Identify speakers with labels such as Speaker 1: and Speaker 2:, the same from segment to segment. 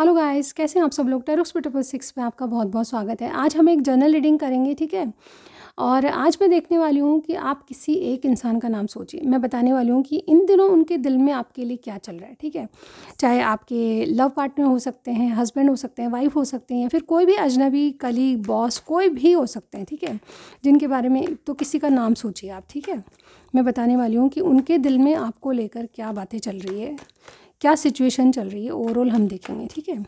Speaker 1: Hello guys कैसे हैं आप सब लोग टेरोक्स ट्रिपल सिक्स पे आपका बहुत बहुत स्वागत है आज हम एक जर्नल रीडिंग करेंगे ठीक है और आज मैं देखने वाली हूँ कि आप किसी एक इंसान का नाम सोचिए मैं बताने वाली हूँ कि इन दिनों उनके दिल में आपके लिए क्या चल रहा है ठीक है चाहे आपके लव पार्टनर हो सकते हैं हस्बैंड हो सकते हैं वाइफ हो सकते हैं या फिर कोई भी अजनबी कली बॉस कोई भी हो सकते हैं ठीक है जिनके बारे में तो किसी का नाम सोचिए आप ठीक है मैं बताने वाली हूँ कि उनके दिल में आपको लेकर क्या बातें चल रही है क्या सिचुएशन चल रही है ओवरऑल हम देखेंगे ठीक है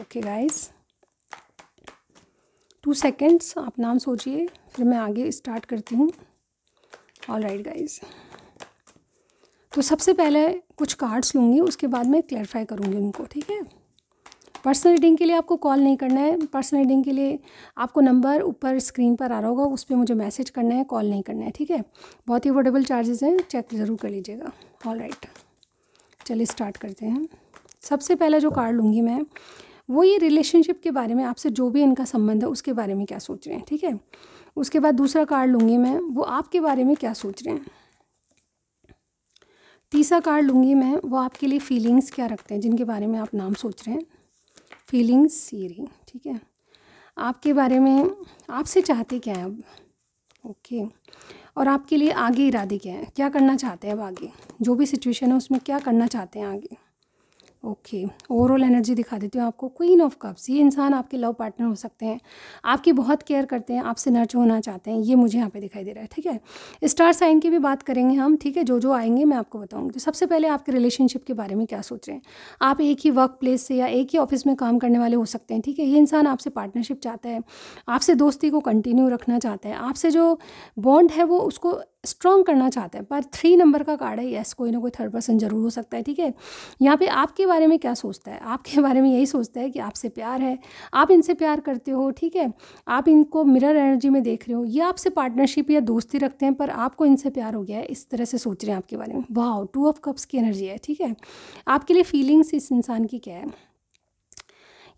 Speaker 1: ओके गाइस टू सेकेंड्स आप नाम सोचिए फिर मैं आगे स्टार्ट करती हूँ ऑल राइट गाइज़ तो सबसे पहले कुछ कार्ड्स लूँगी उसके बाद मैं क्लैरिफाई करूँगी उनको ठीक है पर्सनल रीडिंग के लिए आपको कॉल नहीं करना है पर्सनल रीडिंग के लिए आपको नंबर ऊपर स्क्रीन पर आ रहा होगा उस पर मुझे मैसेज करना है कॉल नहीं करना है ठीक है बहुत ही अफोर्डेबल चार्जेस हैं चेक ज़रूर कर लीजिएगा ऑल राइट right. चलिए स्टार्ट करते हैं सबसे पहला जो कार्ड लूँगी मैं वो ये रिलेशनशिप के बारे में आपसे जो भी इनका संबंध है उसके बारे में क्या सोच रहे हैं ठीक है उसके बाद दूसरा कार्ड लूँगी मैं वो आपके बारे में क्या सोच रहे हैं तीसरा कार्ड लूँगी मैं वो आपके लिए फीलिंग्स क्या रखते हैं जिनके बारे में आप नाम सोच रहे हैं फीलिंग्स सीरी रही ठीक है आपके बारे में आपसे चाहते क्या है अब ओके और आपके लिए आगे इरादे क्या हैं क्या करना चाहते हैं आप आगे जो भी सिचुएशन है उसमें क्या करना चाहते हैं आगे ओके ओवरऑल एनर्जी दिखा देती हूँ आपको क्वीन ऑफ कप्स ये इंसान आपके लव पार्टनर हो सकते हैं आपकी बहुत केयर करते हैं आपसे नर्च होना चाहते हैं ये मुझे यहाँ पे दिखाई दे रहा है ठीक है स्टार साइन की भी बात करेंगे हम ठीक है जो जो आएंगे मैं आपको बताऊँगी तो सबसे पहले आपके रिलेशनशिप के बारे में क्या सोच रहे हैं आप एक ही वर्क प्लेस से या एक ही ऑफिस में काम करने वाले हो सकते हैं ठीक है ये इंसान आपसे पार्टनरशिप चाहता है आपसे दोस्ती को कंटिन्यू रखना चाहता है आपसे जो बॉन्ड है वो उसको स्ट्रॉन्ग करना चाहते हैं पर थ्री नंबर का कार्ड है यस कोई ना कोई थर्ड पर्सन जरूर हो सकता है ठीक है यहाँ पे आपके बारे में क्या सोचता है आपके बारे में यही सोचता है कि आपसे प्यार है आप इनसे प्यार करते हो ठीक है आप इनको मिरर एनर्जी में देख रहे हो ये आपसे पार्टनरशिप या दोस्ती रखते हैं पर आपको इनसे प्यार हो गया है इस तरह से सोच रहे हैं आपके बारे में वाह टू ऑफ कप्स की एनर्जी है ठीक है आपके लिए फीलिंग्स इस इंसान की क्या है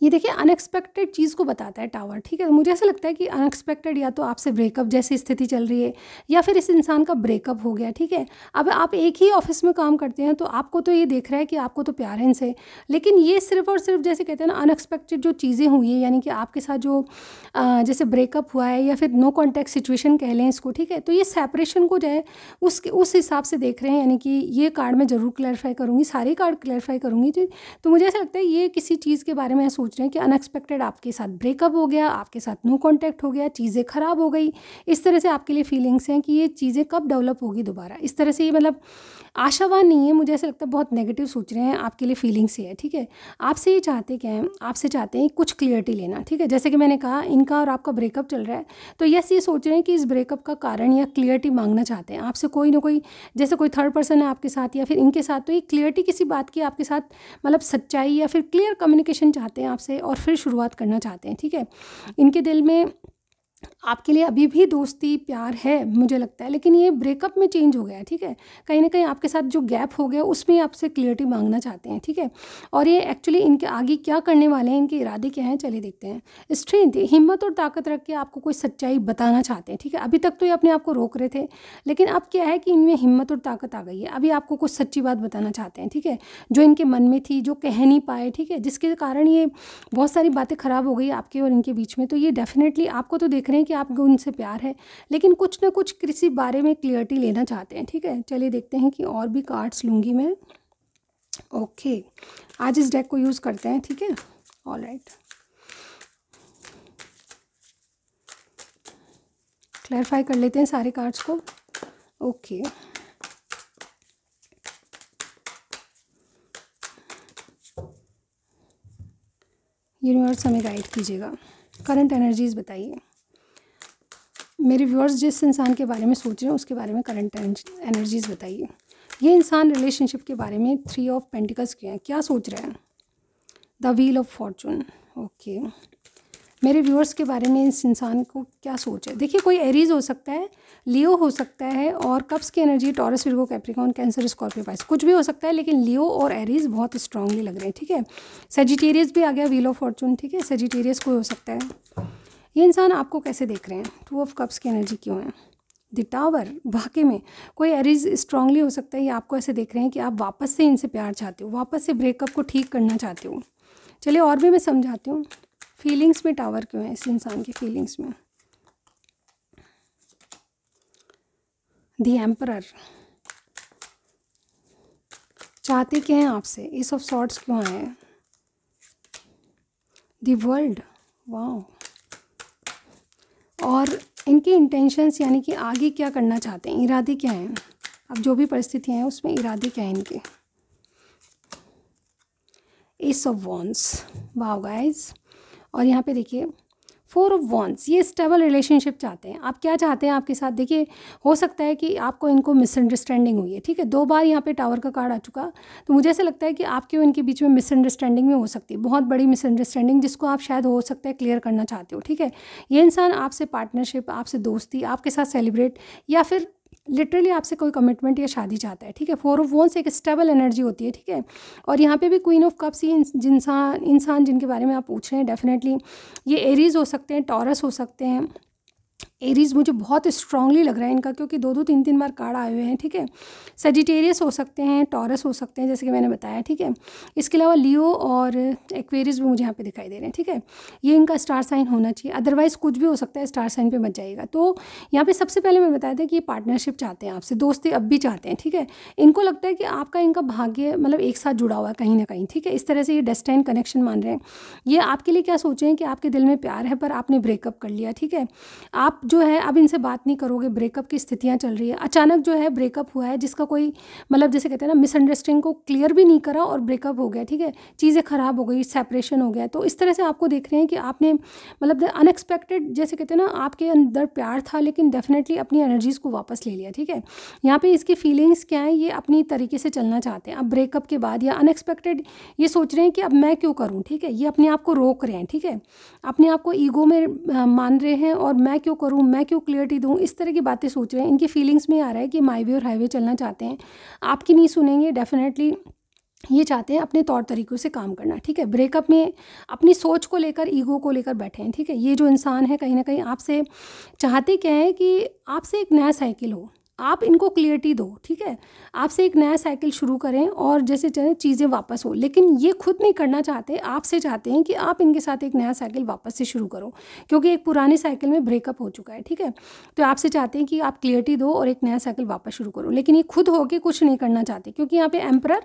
Speaker 1: ये देखिए अनएक्सपेक्टेड चीज़ को बताता है टावर ठीक है मुझे ऐसा लगता है कि अनएक्सपेक्टेड या तो आपसे ब्रेकअप जैसी स्थिति चल रही है या फिर इस इंसान का ब्रेकअप हो गया ठीक है अब आप एक ही ऑफिस में काम करते हैं तो आपको तो ये देख रहा है कि आपको तो प्यार है इनसे लेकिन ये सिर्फ और सिर्फ जैसे कहते हैं ना अनएक्सपेक्टेड जो चीज़ें हुई है यानी कि आपके साथ जो जैसे ब्रेकअप हुआ है या फिर नो कॉन्टैक्ट सिचुएशन कह लें इसको ठीक है तो ये सेपरेशन को जो है उसके उस हिसाब से देख रहे हैं यानी कि ये कार्ड मैं ज़रूर क्लैरिफाई करूँगी सारे कार्ड क्लैरिफाई करूँगी तो मुझे ऐसा लगता है ये किसी चीज़ के बारे में सोच सोच रहे हैं कि अनएक्सपेक्टेड आपके साथ ब्रेकअप हो गया आपके साथ नो कॉन्टैक्ट हो गया चीज़ें ख़राब हो गई इस तरह से आपके लिए फीलिंग्स हैं कि ये चीज़ें कब डेवलप होगी दोबारा इस तरह से ये मतलब आशावान नहीं है मुझे ऐसा लगता है बहुत नेगेटिव सोच रहे हैं आपके लिए फीलिंग्स ही है ठीक है आपसे ये चाहते क्या हैं आपसे चाहते हैं कुछ क्लियरिटी लेना ठीक है जैसे कि मैंने कहा इनका और आपका ब्रेकअप चल रहा है तो यस ये सोच रहे हैं कि इस ब्रेकअप का कारण या क्लियरिटी मांगना चाहते हैं आपसे कोई ना कोई जैसे कोई थर्ड पर्सन है आपके साथ या फिर इनके साथ तो ये क्लियरिटी किसी बात की आपके साथ मतलब सच्चाई या फिर क्लियर कम्युनिकेशन चाहते हैं आप से और फिर शुरुआत करना चाहते हैं ठीक है इनके दिल में आपके लिए अभी भी दोस्ती प्यार है मुझे लगता है लेकिन ये ब्रेकअप में चेंज हो गया है ठीक है कहीं ना कहीं आपके साथ जो गैप हो गया उसमें आपसे क्लियरिटी मांगना चाहते हैं ठीक है और ये एक्चुअली इनके आगे क्या करने वाले हैं इनके इरादे क्या हैं चले देखते हैं स्ट्रेंथ हिम्मत और ताकत रख के आपको कोई सच्चाई बताना चाहते हैं ठीक है अभी तक तो ये अपने आप को रोक रहे थे लेकिन अब क्या है कि इनमें हिम्मत और ताकत आ गई है अभी आपको कुछ सच्ची बात बताना चाहते हैं ठीक है जो इनके मन में थी जो कह नहीं पाए ठीक है जिसके कारण ये बहुत सारी बातें ख़राब हो गई आपके और इनके बीच में तो ये डेफिनेटली आपको तो देख रहे हैं कि आप उनसे प्यार है लेकिन कुछ ना कुछ किसी बारे में क्लियरिटी लेना चाहते हैं ठीक है चलिए देखते हैं कि और भी कार्ड्स लूँगी मैं ओके आज इस डेक को यूज़ करते हैं ठीक है ऑल राइट क्लैरिफाई कर लेते हैं सारे कार्ड्स को ओके okay. यूनिवर्स हमें गाइड कीजिएगा करंट एनर्जीज बताइए मेरे व्यूअर्स जिस इंसान के बारे में सोच रहे हैं उसके बारे में करंट एनर्जीज बताइए ये इंसान रिलेशनशिप के बारे में थ्री ऑफ पेंटिकल्स के हैं क्या सोच रहे हैं the wheel of fortune okay मेरे व्यूअर्स के बारे में इस इंसान को क्या सोच है देखिए कोई एरीज हो सकता है लियो हो सकता है और कप्स की energy Taurus Virgo Capricorn Cancer Scorpio Pisces कुछ भी हो सकता है लेकिन लियो और एरीज बहुत स्ट्रांगली लग रहे हैं ठीक है सेजिटेरियस भी आ गया व्हील ऑफ फॉर्चून ठीक है सेजिटेरियस कोई हो सकता है ये इंसान आपको कैसे देख रहे हैं टू ऑफ कप्स की एनर्जी क्यों है द टावर वाकई में कोई एरिज स्ट्रांगली हो सकता है ये आपको ऐसे देख रहे हैं कि आप वापस से इनसे प्यार चाहते हो वापस से ब्रेकअप को ठीक करना चाहते हो चलिए और भी मैं समझाती हूँ फीलिंग्स में टावर क्यों है इस इंसान की फीलिंग्स में दी एम्पर चाहते क्या हैं आपसे इस ऑफ शॉर्ट्स क्यों आए दी वर्ल्ड वाह और इनके इंटेंशंस यानी कि आगे क्या करना चाहते हैं इरादे क्या हैं अब जो भी परिस्थितियाँ हैं उसमें इरादे क्या हैं इनके ace of wands wow guys और यहाँ पे देखिए फोर ऑफ वॉन्स ये स्टेबल रिलेशनशिप चाहते हैं आप क्या चाहते हैं आपके साथ देखिए हो सकता है कि आपको इनको मिसअंडरस्टैंडिंग हुई है ठीक है दो बार यहाँ पे टावर का कार्ड आ चुका तो मुझे ऐसा लगता है कि आपके इनके बीच में मिसअंडरस्टैंडिंग में हो सकती है बहुत बड़ी मिसअंडरस्टैंडिंग जिसको आप शायद हो सकता है क्लियर करना चाहते हो ठीक है ये इंसान आपसे पार्टनरशिप आपसे दोस्ती आपके साथ सेलिब्रेट या फिर लिटरली आपसे कोई कमिटमेंट या शादी चाहता है ठीक है फोर ऑफ वोन्स एक स्टेबल एनर्जी होती है ठीक है और यहाँ पे भी क्वीन ऑफ कप्स ही इंसान इंसान जिनके बारे में आप पूछ रहे हैं डेफिनेटली ये एरीज हो सकते हैं टॉरस हो सकते हैं एरीज मुझे बहुत स्ट्रांगली लग रहा है इनका क्योंकि दो दो तीन तीन बार कार्ड आए हुए हैं ठीक है सेजिटेरियस हो सकते हैं टॉरस हो सकते हैं जैसे कि मैंने बताया ठीक है इसके अलावा लियो और एक्वेरियस भी मुझे यहाँ पे दिखाई दे रहे हैं ठीक है ये इनका स्टार साइन होना चाहिए अदरवाइज कुछ भी हो सकता है स्टार साइन पर मच जाइएगा तो यहाँ पर सबसे पहले मैंने बताया था कि ये पार्टनरशिप चाहते हैं आपसे दोस्ती अब भी चाहते हैं ठीक है इनको लगता है कि आपका इनका भाग्य मतलब एक साथ जुड़ा हुआ है कहीं ना कहीं ठीक है इस तरह से ये डेस्टाइन कनेक्शन मान रहे हैं ये आपके लिए क्या सोचें कि आपके दिल में प्यार है पर आपने ब्रेकअप कर लिया ठीक है आप जो है आप इनसे बात नहीं करोगे ब्रेकअप की स्थितियाँ चल रही है अचानक जो है ब्रेकअप हुआ है जिसका कोई मतलब जैसे कहते हैं ना मिसअंडरस्टैंडिंग को क्लियर भी नहीं करा और ब्रेकअप हो गया ठीक है चीज़ें ख़राब हो गई सेपरेशन हो गया तो इस तरह से आपको देख रहे हैं कि आपने मतलब अनएक्सपेक्टेड जैसे कहते हैं ना आपके अंदर प्यार था लेकिन डेफिनेटली अपनी एनर्जीज़ को वापस ले लिया ठीक है यहाँ पर इसकी फीलिंग्स क्या है ये अपनी तरीके से चलना चाहते हैं अब ब्रेकअप के बाद या अनएक्सपेक्टेड ये सोच रहे हैं कि अब मैं क्यों करूँ ठीक है ये अपने आप को रोक रहे हैं ठीक है अपने आप को ईगो में मान रहे हैं और मैं क्यों करूँ दूँ मैं क्यों क्लियरिटी दूँ इस तरह की बातें सोच रहे हैं इनकी फीलिंग्स में आ रहा है कि माई वे और हाईवे चलना चाहते हैं आपकी नहीं सुनेंगे डेफिनेटली ये चाहते हैं अपने तौर तरीक़ों से काम करना ठीक है ब्रेकअप में अपनी सोच को लेकर ईगो को लेकर बैठे हैं ठीक है ये जो इंसान है कहीं ना कहीं आपसे चाहते क्या है कि आपसे एक नया साइकिल हो आप इनको क्लियरिटी दो ठीक है आपसे एक नया साइकिल शुरू करें और जैसे जैसे चीज़ें वापस हो लेकिन ये खुद नहीं करना चाहते आपसे चाहते हैं कि आप इनके साथ एक नया साइकिल वापस से शुरू करो क्योंकि एक पुराने साइकिल में ब्रेकअप हो चुका है ठीक है तो आपसे चाहते हैं कि आप क्लियरिटी दो और एक नया साइकिल वापस शुरू करो लेकिन ये खुद होकर कुछ नहीं करना चाहते क्योंकि यहाँ पे एम्प्रर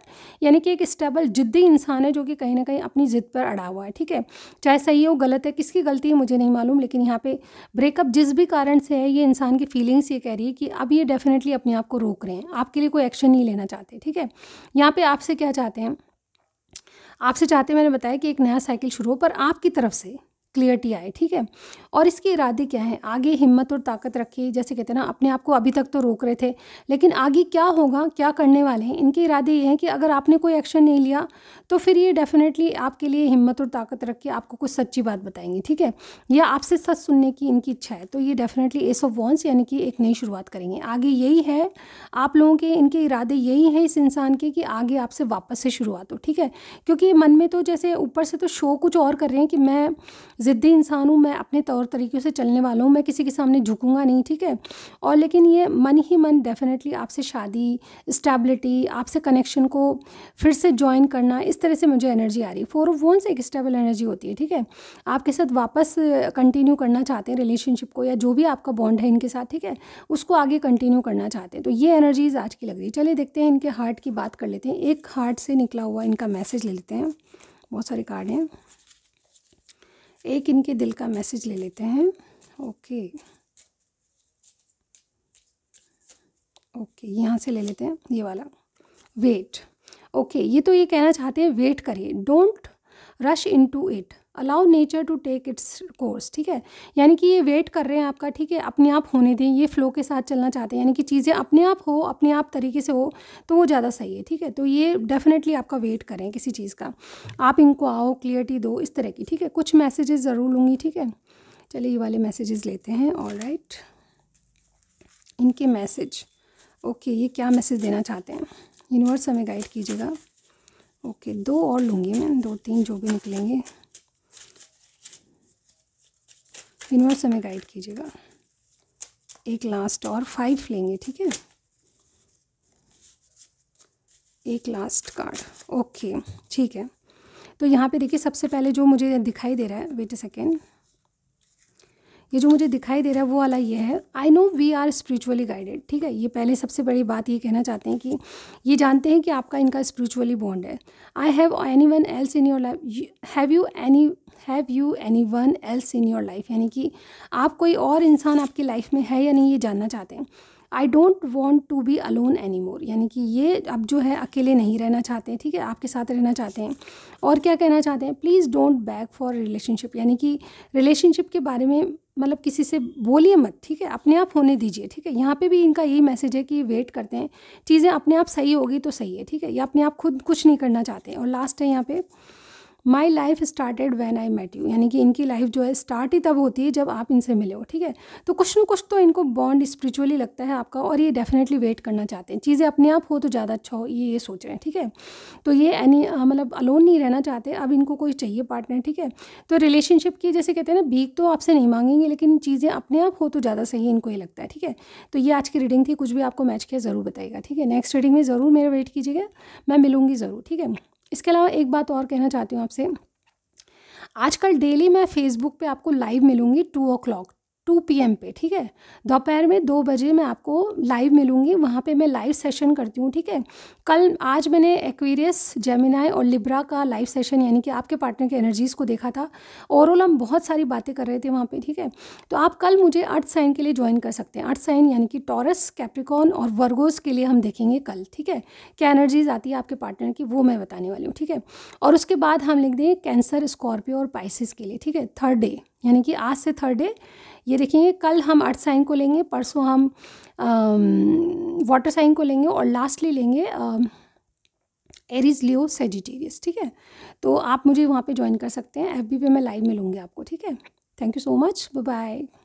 Speaker 1: यानी कि एक स्टेबल जिद्दी इंसान है जो कि कहीं ना कहीं अपनी जिद पर अड़ा हुआ है ठीक है चाहे सही हो गलत है किसकी गलती है मुझे नहीं मालूम लेकिन यहाँ पर ब्रेकअप जिस भी कारण से है ये इंसान की फीलिंग्स ये कह रही है कि अब ये डेफ डेफिनेटली अपने आप को रोक रहे हैं आपके लिए कोई एक्शन नहीं लेना चाहते ठीक है यहाँ पे आपसे क्या चाहते हैं आपसे चाहते हैं मैंने बताया कि एक नया साइकिल शुरू हो पर आपकी तरफ से क्लियरिटी आए ठीक है और इसके इरादे क्या हैं आगे हिम्मत और ताकत रखिए जैसे कहते हैं ना अपने आप को अभी तक तो रोक रहे थे लेकिन आगे क्या होगा क्या करने वाले हैं इनके इरादे ये हैं कि अगर आपने कोई एक्शन नहीं लिया तो फिर ये डेफिनेटली आपके लिए हिम्मत और ताकत रख के आपको कुछ सच्ची बात बताएंगे ठीक है या आपसे सच सुनने की इनकी इच्छा है तो ये डेफिनेटली एस ऑफ वॉन्स यानी कि एक नई शुरुआत करेंगे आगे यही है आप लोगों के इनके इरादे यही हैं इस इंसान के कि आगे आपसे वापस से शुरुआत हो ठीक है क्योंकि मन में तो जैसे ऊपर से तो शो कुछ और कर रहे हैं कि मैं ज़िद्दी इंसान हूँ मैं अपने तौर तरीक़ों से चलने वाला हूँ मैं किसी के सामने झुकूँगा नहीं ठीक है और लेकिन ये मन ही मन डेफ़िनेटली आपसे शादी स्टेबिलिटी आपसे कनेक्शन को फिर से ज्वाइन करना इस तरह से मुझे एनर्जी आ रही है फोर ऑफ से एक स्टेबल एनर्जी होती है ठीक है आपके साथ वापस कंटिन्यू करना चाहते हैं रिलेशनशिप को या जो भी आपका बॉन्ड है इनके साथ ठीक है उसको आगे कंटिन्यू करना चाहते हैं तो ये एनर्जीज आज की लग रही है चलिए देखते हैं इनके हार्ट की बात कर लेते हैं एक हार्ट से निकला हुआ इनका मैसेज ले लेते हैं बहुत सारे कार्ड हैं एक इनके दिल का मैसेज ले लेते हैं ओके ओके यहाँ से ले लेते हैं ये वाला वेट ओके ये तो ये कहना चाहते हैं वेट करिए don't rush into it allow nature to take its course ठीक है यानी कि ये वेट कर रहे हैं आपका ठीक है अपने आप होने दें ये फ्लो के साथ चलना चाहते हैं यानी कि चीज़ें अपने आप हो अपने आप तरीके से हो तो वो ज़्यादा सही है ठीक है तो ये डेफिनेटली आपका वेट करें किसी चीज़ का आप इनको आओ क्लियरिटी दो इस तरह की ठीक है कुछ मैसेजेस ज़रूर लूँगी ठीक है चलिए ये वाले मैसेजेस लेते हैं ऑल राइट इनके मैसेज ओके ये क्या मैसेज देना चाहते हैं यूनिवर्स हमें गाइड कीजिएगा ओके दो और लूँगी मैं दो तीन जो भी निकलेंगे इन्वर्स हमें गाइड कीजिएगा एक लास्ट और फाइव लेंगे ठीक है एक लास्ट कार्ड ओके ठीक है तो यहाँ पे देखिए सबसे पहले जो मुझे दिखाई दे रहा है वेट अ सेकेंड ये जो मुझे दिखाई दे रहा है वो वाला ये है I know we are spiritually guided ठीक है ये पहले सबसे बड़ी बात ये कहना चाहते हैं कि ये जानते हैं कि आपका इनका स्परिचुअली बॉन्ड है I have anyone else in your life have you any have you anyone else in your life यानी कि आप कोई और इंसान आपकी लाइफ में है या नहीं ये जानना चाहते हैं I don't want to be alone anymore यानी कि ये अब जो है अकेले नहीं रहना चाहते हैं ठीक है आपके साथ रहना चाहते हैं और क्या कहना चाहते हैं please don't back for relationship यानी कि रिलेशनशिप के बारे में मतलब किसी से बोलिए मत ठीक है अपने आप होने दीजिए ठीक है यहाँ पे भी इनका यही मैसेज है कि वेट करते हैं चीज़ें अपने आप सही होगी तो सही है ठीक है या अपने आप खुद कुछ नहीं करना चाहते हैं और लास्ट है यहाँ पे my life started when I met you यानी कि इनकी लाइफ जो है स्टार्ट ही तब होती है जब आप इनसे मिले हो ठीक है तो कुछ ना कुछ तो इनको बॉन्ड स्परिचुअली लगता है आपका और ये डेफिनेटली वेट करना चाहते हैं चीज़ें अपने आप हो तो ज़्यादा अच्छा हो ये ये सोच रहे हैं ठीक है तो ये एनी मतलब अलोन नहीं रहना चाहते अब इनको कोई चाहिए पार्टनर ठीक है तो रिलेशनशिप की जैसे कहते हैं ना भीख तो आपसे नहीं मांगेंगे लेकिन चीज़ें अपने आप हो तो ज़्यादा सही इनको ये लगता है ठीक है तो ये आज की रीडिंग थी कुछ भी आपको मैच किया ज़रूर बताएगा ठीक है नेक्स्ट रीडिंग में ज़रूर मेरा वेट कीजिएगा मैं मिलूँगी ज़रूर ठीक है इसके अलावा एक बात और कहना चाहती हूँ आपसे आजकल डेली मैं फेसबुक पे आपको लाइव मिलूँगी two o'clock two P M पे ठीक है दोपहर में दो बजे मैं आपको लाइव मिलूंगी वहाँ पे मैं लाइव सेशन करती हूँ ठीक है कल आज मैंने एक्वेरियस जेमिनाई और लिब्रा का लाइव सेशन यानी कि आपके पार्टनर के एनर्जीज़ को देखा था ओवरऑल हम बहुत सारी बातें कर रहे थे वहाँ पे ठीक है तो आप कल मुझे अर्थ साइन के लिए ज्वाइन कर सकते हैं अर्थ साइन यानी कि टॉरस कैप्रिकॉन और वर्गोज़ के लिए हम देखेंगे कल ठीक है क्या एनर्जीज आती है आपके पार्टनर की वो मैं बताने वाली हूँ ठीक है और उसके बाद हम लिख दें कैंसर स्कॉर्पियो और पाइसिस के लिए ठीक है थर्ड डे यानी कि आज से थर्ड डे ये देखेंगे कल हम अर्थ साइन को लेंगे परसों हम वाटर साइन को लेंगे और लास्टली लेंगे एरिज लियो सेजिटेरियस ठीक है तो आप मुझे वहाँ पे ज्वाइन कर सकते हैं एफ पे मैं लाइव मिलूंगी आपको ठीक है thank you so much bye